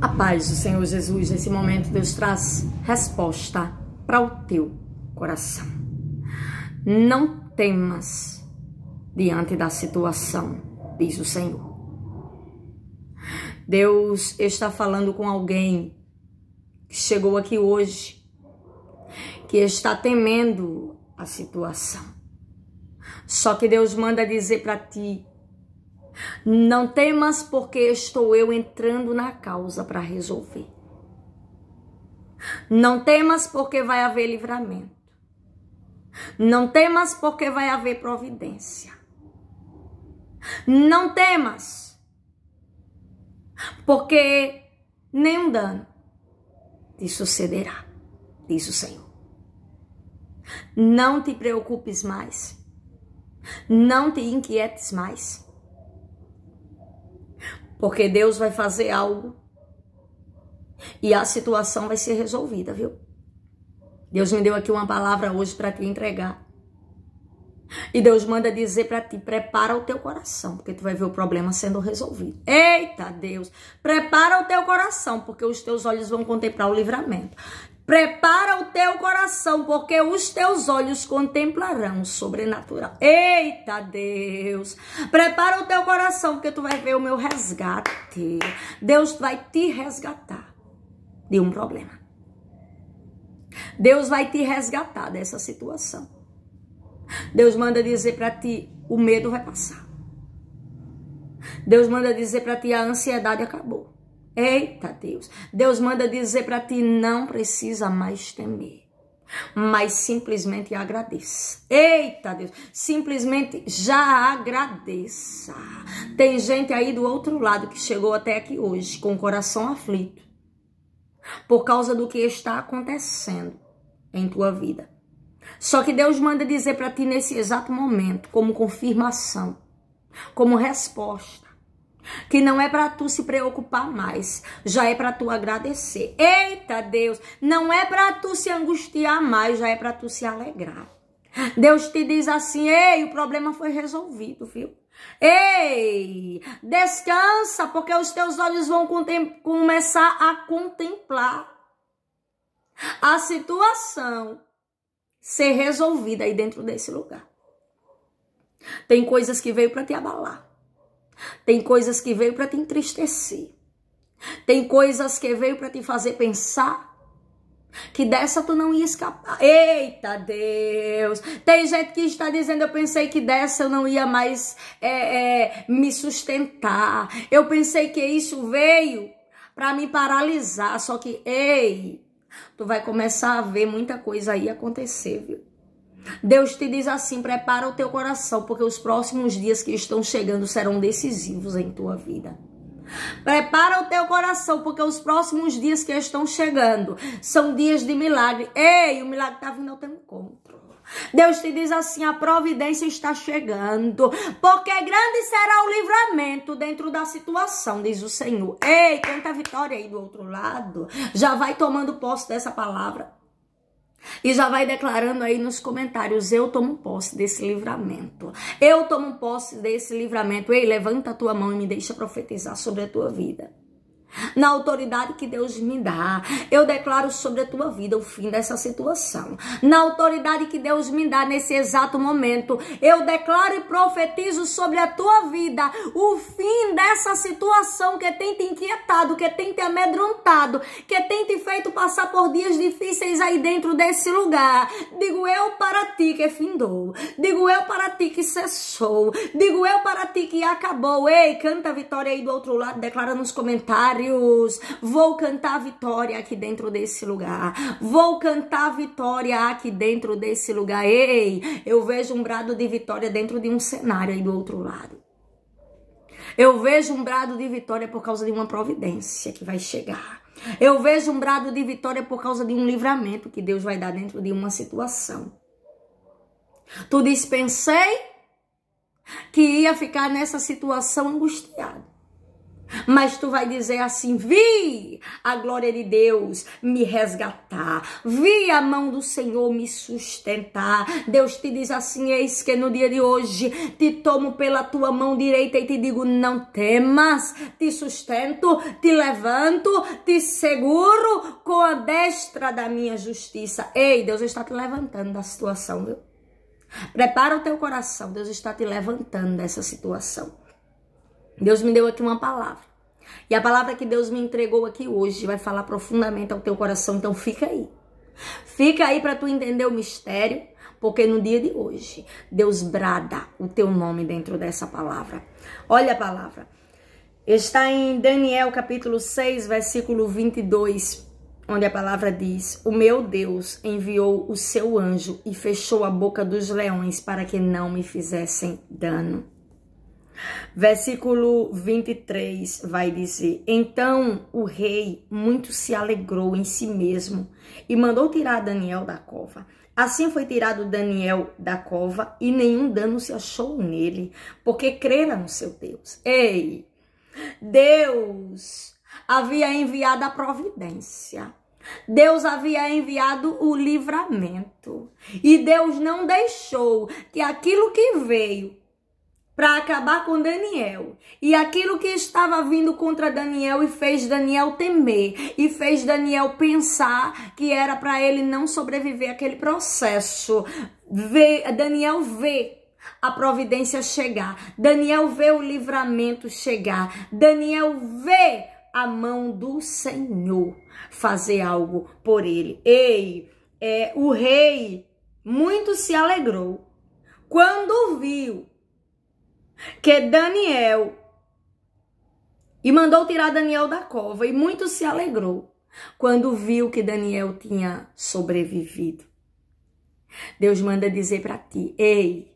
A paz do Senhor Jesus, nesse momento, Deus traz resposta para o teu coração. Não temas diante da situação, diz o Senhor. Deus está falando com alguém que chegou aqui hoje, que está temendo a situação. Só que Deus manda dizer para ti não temas, porque estou eu entrando na causa para resolver. Não temas, porque vai haver livramento. Não temas, porque vai haver providência. Não temas, porque nenhum dano te sucederá, diz o Senhor. Não te preocupes mais. Não te inquietes mais. Porque Deus vai fazer algo e a situação vai ser resolvida, viu? Deus me deu aqui uma palavra hoje para te entregar. E Deus manda dizer para ti, prepara o teu coração, porque tu vai ver o problema sendo resolvido. Eita, Deus, prepara o teu coração, porque os teus olhos vão contemplar o livramento. Prepara o teu coração, porque os teus olhos contemplarão o sobrenatural. Eita Deus! Prepara o teu coração, porque tu vai ver o meu resgate. Deus vai te resgatar de um problema. Deus vai te resgatar dessa situação. Deus manda dizer para ti, o medo vai passar. Deus manda dizer para ti, a ansiedade acabou. Eita Deus! Deus manda dizer para ti: não precisa mais temer mas simplesmente agradeça. Eita Deus, simplesmente já agradeça. Tem gente aí do outro lado que chegou até aqui hoje com o coração aflito por causa do que está acontecendo em tua vida. Só que Deus manda dizer para ti nesse exato momento, como confirmação, como resposta, que não é para tu se preocupar mais, já é para tu agradecer. Eita, Deus, não é para tu se angustiar mais, já é para tu se alegrar. Deus te diz assim: "Ei, o problema foi resolvido, viu?" Ei, descansa, porque os teus olhos vão começar a contemplar a situação ser resolvida aí dentro desse lugar. Tem coisas que veio para te abalar. Tem coisas que veio para te entristecer. Tem coisas que veio para te fazer pensar que dessa tu não ia escapar. Eita Deus! Tem gente que está dizendo: eu pensei que dessa eu não ia mais é, é, me sustentar. Eu pensei que isso veio para me paralisar. Só que, ei, tu vai começar a ver muita coisa aí acontecer, viu? Deus te diz assim: prepara o teu coração, porque os próximos dias que estão chegando serão decisivos em tua vida. Prepara o teu coração, porque os próximos dias que estão chegando são dias de milagre. Ei, o milagre está vindo ao teu encontro. Deus te diz assim: a providência está chegando, porque grande será o livramento dentro da situação, diz o Senhor. Ei, canta a vitória aí do outro lado. Já vai tomando posse dessa palavra. E já vai declarando aí nos comentários: eu tomo posse desse livramento. Eu tomo posse desse livramento. Ei, levanta a tua mão e me deixa profetizar sobre a tua vida. Na autoridade que Deus me dá, eu declaro sobre a tua vida o fim dessa situação. Na autoridade que Deus me dá nesse exato momento, eu declaro e profetizo sobre a tua vida o fim dessa situação que tem te inquietado, que tem te amedrontado, que tem te feito passar por dias difíceis aí dentro desse lugar. Digo eu para ti que findou. Digo eu para ti que cessou. Digo eu para ti que acabou. Ei, canta a vitória aí do outro lado, declara nos comentários. Vou cantar a vitória aqui dentro desse lugar. Vou cantar a vitória aqui dentro desse lugar. Ei, eu vejo um brado de vitória dentro de um cenário aí do outro lado. Eu vejo um brado de vitória por causa de uma providência que vai chegar. Eu vejo um brado de vitória por causa de um livramento que Deus vai dar dentro de uma situação. Tu dispensei que ia ficar nessa situação angustiado. Mas tu vai dizer assim: vi a glória de Deus me resgatar, vi a mão do Senhor me sustentar. Deus te diz assim: eis que no dia de hoje te tomo pela tua mão direita e te digo: não temas, te sustento, te levanto, te seguro com a destra da minha justiça. Ei, Deus está te levantando da situação, viu? Prepara o teu coração, Deus está te levantando dessa situação. Deus me deu aqui uma palavra. E a palavra que Deus me entregou aqui hoje vai falar profundamente ao teu coração, então fica aí. Fica aí para tu entender o mistério, porque no dia de hoje Deus brada o teu nome dentro dessa palavra. Olha a palavra. Está em Daniel capítulo 6, versículo 22, onde a palavra diz: "O meu Deus enviou o seu anjo e fechou a boca dos leões para que não me fizessem dano." Versículo 23 vai dizer: Então o rei muito se alegrou em si mesmo e mandou tirar Daniel da cova. Assim foi tirado Daniel da cova e nenhum dano se achou nele, porque crera no seu Deus. Ei, Deus havia enviado a providência. Deus havia enviado o livramento. E Deus não deixou que aquilo que veio para acabar com Daniel. E aquilo que estava vindo contra Daniel e fez Daniel temer e fez Daniel pensar que era para ele não sobreviver aquele processo. Vê, Daniel vê a providência chegar. Daniel vê o livramento chegar. Daniel vê a mão do Senhor fazer algo por ele. Ei, é, o rei muito se alegrou quando viu que é Daniel e mandou tirar Daniel da cova e muito se alegrou quando viu que Daniel tinha sobrevivido. Deus manda dizer para ti: ei,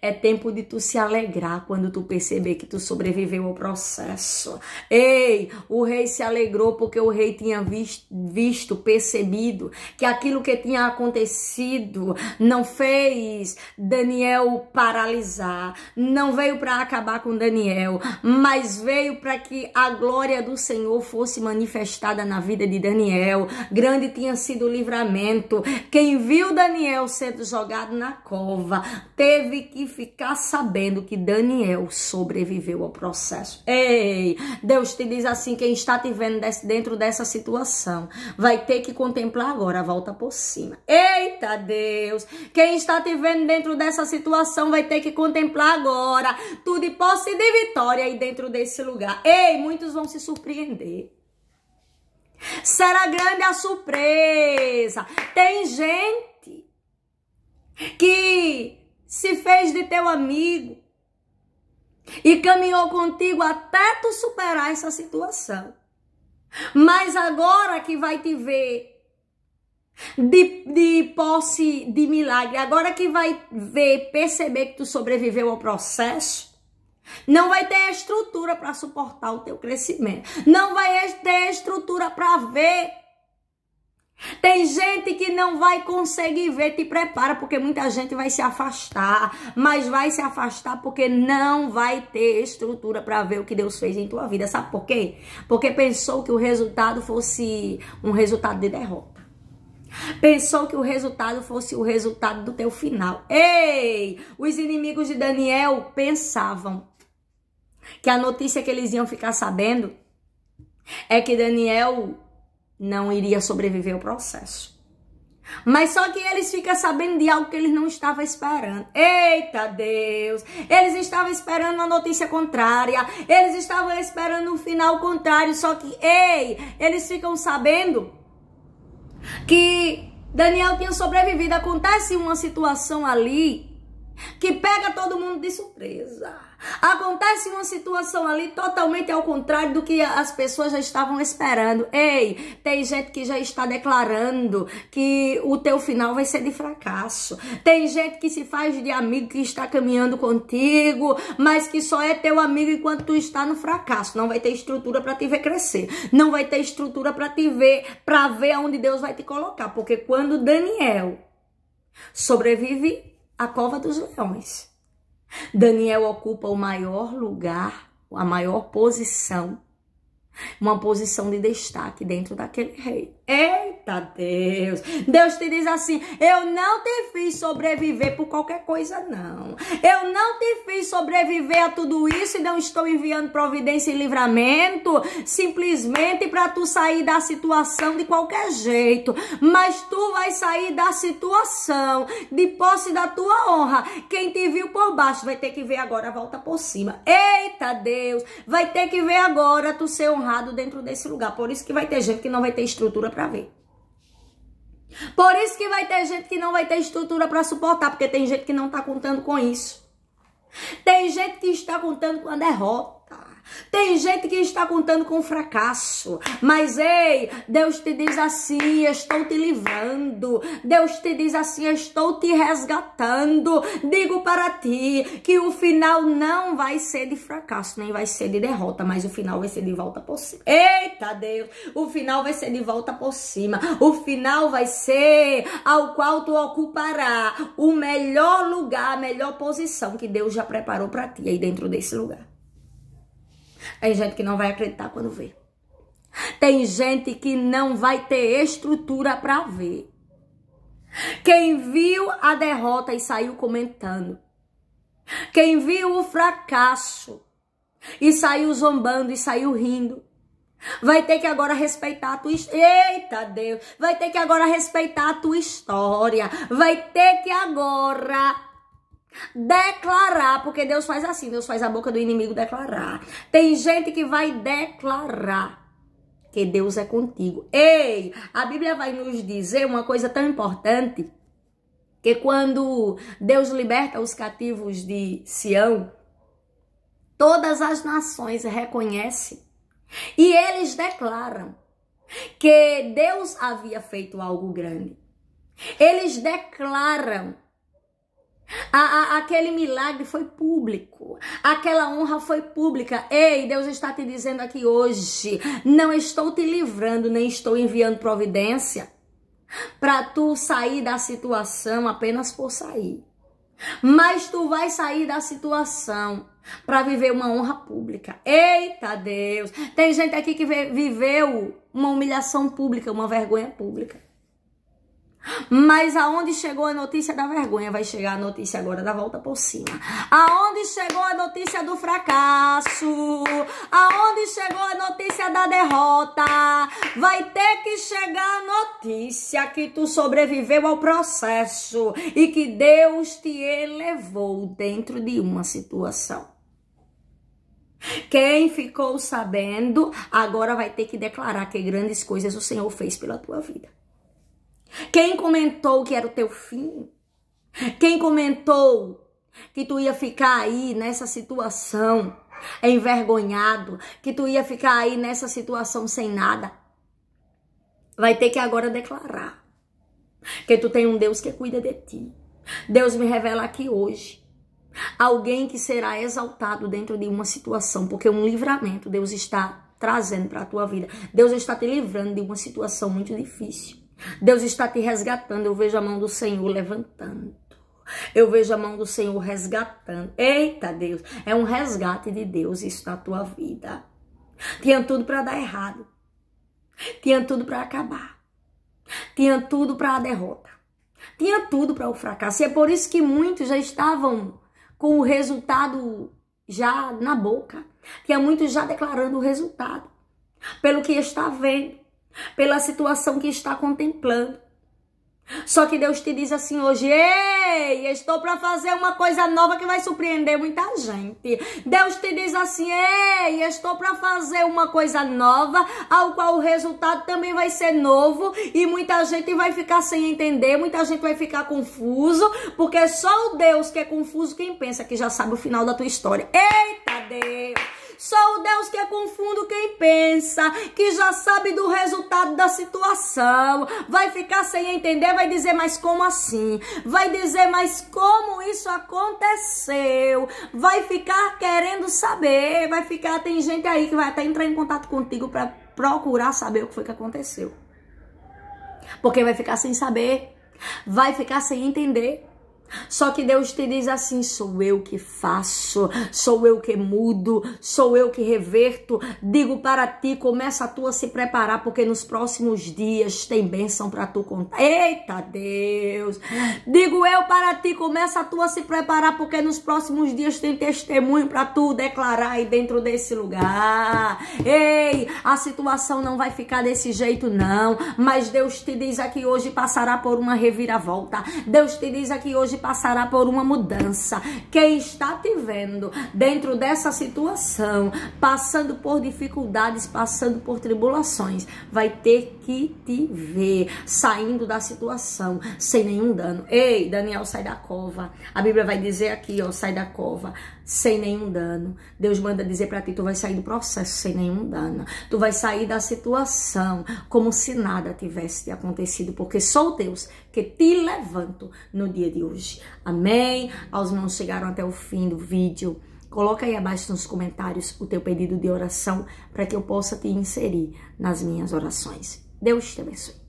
é tempo de tu se alegrar quando tu perceber que tu sobreviveu ao processo. Ei, o rei se alegrou porque o rei tinha visto, visto, percebido que aquilo que tinha acontecido não fez Daniel paralisar, não veio para acabar com Daniel, mas veio para que a glória do Senhor fosse manifestada na vida de Daniel. Grande tinha sido o livramento. Quem viu Daniel sendo jogado na cova teve que ficar sabendo que Daniel sobreviveu ao processo. Ei, Deus te diz assim: quem está te vendo dentro dessa situação vai ter que contemplar agora a volta por cima. Eita Deus, quem está te vendo dentro dessa situação vai ter que contemplar agora tudo de posse e de vitória aí dentro desse lugar. Ei, muitos vão se surpreender. Será grande a surpresa. Tem gente que se fez de teu amigo e caminhou contigo até tu superar essa situação. Mas agora que vai te ver de, de posse de milagre, agora que vai ver, perceber que tu sobreviveu ao processo, não vai ter estrutura para suportar o teu crescimento. Não vai ter estrutura para ver tem gente que não vai conseguir ver, te prepara, porque muita gente vai se afastar, mas vai se afastar porque não vai ter estrutura para ver o que Deus fez em tua vida. Sabe por quê? Porque pensou que o resultado fosse um resultado de derrota. Pensou que o resultado fosse o resultado do teu final. Ei! Os inimigos de Daniel pensavam que a notícia que eles iam ficar sabendo é que Daniel não iria sobreviver ao processo. Mas só que eles ficam sabendo de algo que eles não estavam esperando. Eita Deus! Eles estavam esperando uma notícia contrária. Eles estavam esperando um final contrário. Só que, ei, eles ficam sabendo que Daniel tinha sobrevivido. Acontece uma situação ali que pega todo mundo de surpresa. Acontece uma situação ali totalmente ao contrário do que as pessoas já estavam esperando. Ei, tem gente que já está declarando que o teu final vai ser de fracasso. Tem gente que se faz de amigo que está caminhando contigo, mas que só é teu amigo enquanto tu está no fracasso. Não vai ter estrutura para te ver crescer. Não vai ter estrutura para te ver, para ver aonde Deus vai te colocar, porque quando Daniel sobrevive à cova dos leões, Daniel ocupa o maior lugar, a maior posição, uma posição de destaque dentro daquele rei. Eita Deus! Deus te diz assim: eu não te fiz sobreviver por qualquer coisa, não. Eu não te fiz sobreviver a tudo isso e não estou enviando providência e livramento simplesmente para tu sair da situação de qualquer jeito. Mas tu vai sair da situação de posse da tua honra. Quem te viu por baixo vai ter que ver agora a volta por cima. Eita Deus! Vai ter que ver agora tu ser honrado dentro desse lugar. Por isso que vai ter gente que não vai ter estrutura para ver. Por isso que vai ter gente que não vai ter estrutura para suportar, porque tem gente que não está contando com isso. Tem gente que está contando com a derrota. Tem gente que está contando com fracasso, mas ei, Deus te diz assim: estou te livrando. Deus te diz assim: estou te resgatando. Digo para ti que o final não vai ser de fracasso, nem vai ser de derrota, mas o final vai ser de volta por cima. Eita Deus, o final vai ser de volta por cima. O final vai ser ao qual tu ocupará o melhor lugar, a melhor posição que Deus já preparou para ti aí dentro desse lugar. Tem gente que não vai acreditar quando vê. Tem gente que não vai ter estrutura para ver. Quem viu a derrota e saiu comentando. Quem viu o fracasso e saiu zombando e saiu rindo. Vai ter que agora respeitar a tua Eita Deus! Vai ter que agora respeitar a tua história. Vai ter que agora Declarar, porque Deus faz assim, Deus faz a boca do inimigo declarar. Tem gente que vai declarar que Deus é contigo. Ei, a Bíblia vai nos dizer uma coisa tão importante que quando Deus liberta os cativos de Sião, todas as nações reconhecem e eles declaram que Deus havia feito algo grande. Eles declaram a, a, aquele milagre foi público. Aquela honra foi pública. Ei, Deus está te dizendo aqui hoje: não estou te livrando, nem estou enviando providência para tu sair da situação apenas por sair. Mas tu vai sair da situação para viver uma honra pública. Eita Deus! Tem gente aqui que viveu uma humilhação pública, uma vergonha pública. Mas aonde chegou a notícia da vergonha, vai chegar a notícia agora da volta por cima. Aonde chegou a notícia do fracasso, aonde chegou a notícia da derrota, vai ter que chegar a notícia que tu sobreviveu ao processo e que Deus te elevou dentro de uma situação. Quem ficou sabendo, agora vai ter que declarar que grandes coisas o Senhor fez pela tua vida. Quem comentou que era o teu fim? Quem comentou que tu ia ficar aí nessa situação envergonhado, que tu ia ficar aí nessa situação sem nada? Vai ter que agora declarar que tu tem um Deus que cuida de ti. Deus me revela aqui hoje alguém que será exaltado dentro de uma situação, porque um livramento Deus está trazendo para a tua vida. Deus está te livrando de uma situação muito difícil. Deus está te resgatando. Eu vejo a mão do Senhor levantando. Eu vejo a mão do Senhor resgatando. Eita, Deus, é um resgate de Deus isso na tua vida. Tinha tudo para dar errado. Tinha tudo para acabar. Tinha tudo para a derrota. Tinha tudo para o fracasso. E é por isso que muitos já estavam com o resultado já na boca. Tinha muitos já declarando o resultado pelo que está vendo pela situação que está contemplando. Só que Deus te diz assim hoje: Ei, estou para fazer uma coisa nova que vai surpreender muita gente. Deus te diz assim: Ei, estou para fazer uma coisa nova, ao qual o resultado também vai ser novo. E muita gente vai ficar sem entender, muita gente vai ficar confuso, porque só o Deus que é confuso quem pensa que já sabe o final da tua história. Eita Deus! Só o Deus que é confundo quem pensa, que já sabe do resultado da situação. Vai ficar sem entender, vai dizer, mas como assim? Vai dizer, mas como isso aconteceu? Vai ficar querendo saber, vai ficar, tem gente aí que vai até entrar em contato contigo para procurar saber o que foi que aconteceu. Porque vai ficar sem saber, vai ficar sem entender. Só que Deus te diz assim: sou eu que faço, sou eu que mudo, sou eu que reverto. Digo para ti, começa a tua se preparar, porque nos próximos dias tem bênção para tu contar. Eita Deus! Digo eu para ti, começa a tua se preparar, porque nos próximos dias tem testemunho para tu declarar aí dentro desse lugar. Ei, a situação não vai ficar desse jeito, não. Mas Deus te diz aqui hoje: passará por uma reviravolta. Deus te diz aqui hoje hoje passará por uma mudança. Quem está te vendo dentro dessa situação, passando por dificuldades, passando por tribulações, vai ter que te ver saindo da situação sem nenhum dano. Ei, Daniel, sai da cova. A Bíblia vai dizer aqui, ó, sai da cova sem nenhum dano. Deus manda dizer para ti, tu vai sair do processo sem nenhum dano. Tu vai sair da situação como se nada tivesse acontecido, porque só o Deus que te levanto no dia de hoje. Amém? Aos não chegaram até o fim do vídeo, coloca aí abaixo nos comentários o teu pedido de oração para que eu possa te inserir nas minhas orações. Deus te abençoe.